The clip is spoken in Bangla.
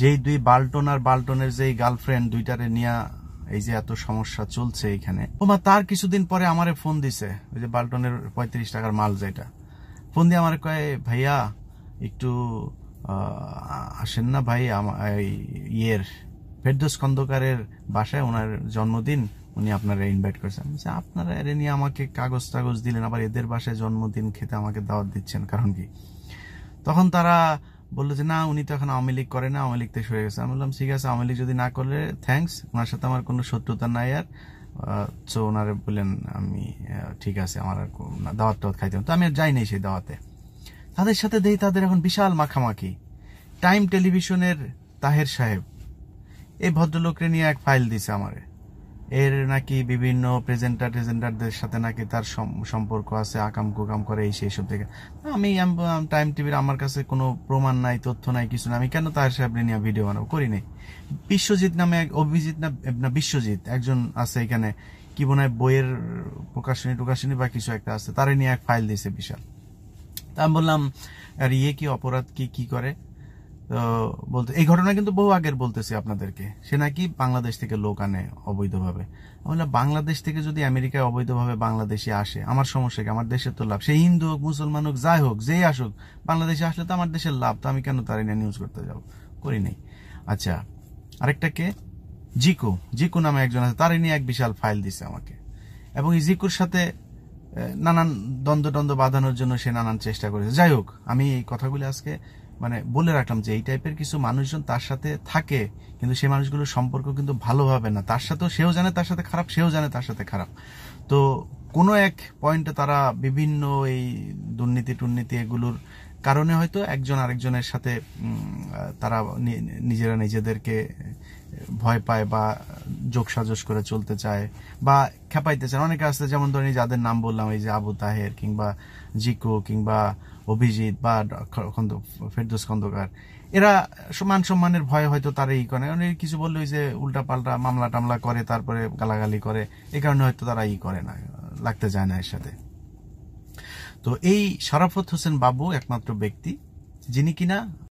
যেই দুই বাল্টন আর বাল্টনের যেই গার্লফ্রেন্ড দুইটারে নিয়ে এই যে এত সমস্যা চলছে এখানে ওমা তার কিছুদিন পরে আমারে ফোন দিছে ওই যে বাল্টনের পঁয়ত্রিশ টাকার মাল যেটা ফোন দিয়ে আমার কয়ে ভাইয়া একটু আসেন না ভাই ইয়ের ফেরদোস খন্দকারের বাসায় ওনার জন্মদিন উনি আপনারা ইনভাইট করেছেন যে আপনারা এর নিয়ে আমাকে কাগজ টাগজ দিলেন আবার এদের বাসায় জন্মদিন খেতে আমাকে দাওয়াত দিচ্ছেন কারণ কি তখন তারা বললো যে না উনি তো এখন আওয়ামী লীগ করে না আওয়ামী লীগ থেকে সরে গেছে আমি বললাম ঠিক আছে আওয়ামী লীগ যদি না করলে থ্যাংকস ওনার সাথে আমার কোনো শত্রুতা নাই আর তো ওনারে বললেন আমি ঠিক আছে আমার আর দাওয়াত টাওয়াত খাইতে তো আমি আর যাই নাই সেই দাওয়াতে তাদের সাথে দেই তাদের এখন বিশাল মাখামাখি টাইম টেলিভিশনের তাহের সাহেব এই ভদ্রলোকরে নিয়ে এক ফাইল দিছে আমারে এর নাকি বিভিন্ন প্রেজেন্টার টেজেন্টারদের সাথে নাকি তার সম্পর্ক আছে আকাম কুকাম করে এই সেই সব থেকে আমি টাইম টিভির আমার কাছে কোনো প্রমাণ নাই তথ্য নাই কিছু না আমি কেন তার সাহেব নিয়ে ভিডিও বানাবো করি নাই বিশ্বজিৎ নামে এক অভিজিৎ না বিশ্বজিৎ একজন আছে এখানে কি মনে হয় বইয়ের প্রকাশনী টুকাশনী বা কিছু একটা আছে তারে নিয়ে এক ফাইল দিয়েছে বিশাল তা আমি বললাম আর ইয়ে কি অপরাধ কি কি করে বলতে এই ঘটনা কিন্তু বহু আগের বলতেছি আপনাদেরকে সে নাকি বাংলাদেশ থেকে লোক আনে অবৈধভাবে বললাম বাংলাদেশ থেকে যদি আমেরিকায় অবৈধভাবে বাংলাদেশে আসে আমার সমস্যা কি আমার দেশের তো লাভ সে হিন্দু হোক মুসলমান হোক যাই হোক যেই আসুক বাংলাদেশে আসলে তো আমার দেশের লাভ তো আমি কেন তার এনে নিউজ করতে যাব করি নাই আচ্ছা আরেকটা কে জিকু জিকু নামে একজন আছে তার নিয়ে এক বিশাল ফাইল দিছে আমাকে এবং এই জিকুর সাথে নানান দ্বন্দ্ব দ্বন্দ্ব বাঁধানোর জন্য সে নানান চেষ্টা করেছে যাই হোক আমি এই কথাগুলি আজকে মানে বলে রাখলাম যে এই টাইপের কিছু মানুষজন তার সাথে থাকে কিন্তু সেই মানুষগুলোর সম্পর্ক কিন্তু ভালোভাবে না তার সাথেও সেও জানে তার সাথে খারাপ সেও জানে তার সাথে খারাপ তো কোনো এক পয়েন্টে তারা বিভিন্ন এই দুর্নীতি টুর্নীতি এগুলোর কারণে হয়তো একজন আরেকজনের সাথে তারা নিজেরা নিজেদেরকে ভয় পায় বা সাজস করে চলতে চায় বা খেপাইতে চায় অনেকে আসতে যেমন ধরেন যাদের নাম বললাম এই যে আবু তাহের কিংবা জিকো কিংবা অভিজিৎ বা খন্দ ফেরদোস খন্দকার এরা সমান সম্মানের ভয়ে হয়তো তার এই করে অনেক কিছু বললো যে উল্টা পাল্টা মামলা টামলা করে তারপরে গালাগালি করে এ কারণে হয়তো তারা ই করে না লাগতে যায় না এর সাথে তো এই শরাফত হোসেন বাবু একমাত্র ব্যক্তি যিনি কিনা